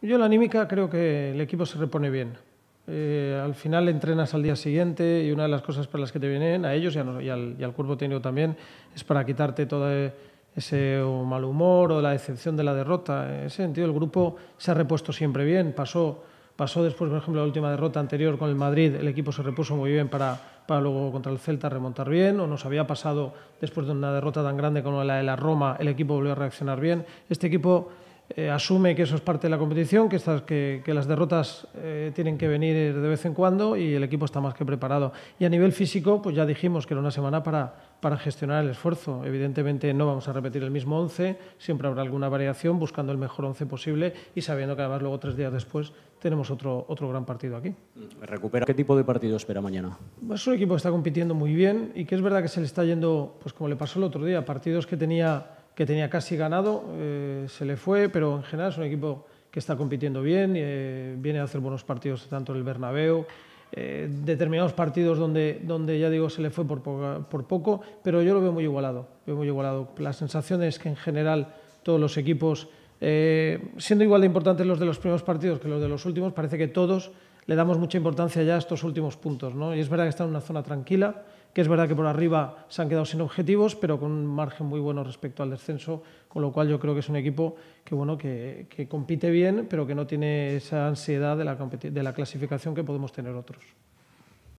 Yo la anímica creo que el equipo se repone bien. Eh, al final entrenas al día siguiente y una de las cosas para las que te vienen a ellos y, al, y al, cuerpo técnico también es para quitarte todo ese mal humor o la decepción de la derrota. En ese sentido el grupo se ha repuesto siempre bien. Pasó, pasó después, por ejemplo, la última derrota anterior con el Madrid, el equipo se repuso muy bien para, para luego contra el Celta remontar bien, o nos había pasado después de una derrota tan grande como la de la Roma, el equipo volvió a reaccionar bien. Este equipo eh, asume que eso es parte de la competición, que, estas, que, las derrotas eh, tienen que venir de vez en cuando y el equipo está más que preparado. Y a nivel físico, pues ya dijimos que era una semana para, para gestionar el esfuerzo. Evidentemente no vamos a repetir el mismo 11, siempre habrá alguna variación buscando el mejor 11 posible y sabiendo que además luego tres días después tenemos otro, otro gran partido aquí. ¿Qué tipo de partido espera mañana? Es pues un equipo que está compitiendo muy bien y que es verdad que se le está yendo, pues como le pasó el otro día, partidos que tenía que tenía casi ganado, eh, se le fue, pero en general es un equipo que está compitiendo bien, eh, viene a hacer buenos partidos tanto en el Bernabéu, eh, determinados partidos donde, donde ya digo se le fue por, por poco, pero yo lo veo muy igualado, veo muy igualado. La sensación es que en general todos los equipos, siendo igual de importantes los de los primeros partidos que los de los últimos, parece que todos le damos mucha importancia ya a estos últimos puntos. ¿no? Y es verdad que está en una zona tranquila, que es verdad que por arriba se han quedado sin objetivos, pero con un margen muy bueno respecto al descenso, con lo cual yo creo que es un equipo que, bueno, que, compite bien, pero que no tiene esa ansiedad de la clasificación que podemos tener otros.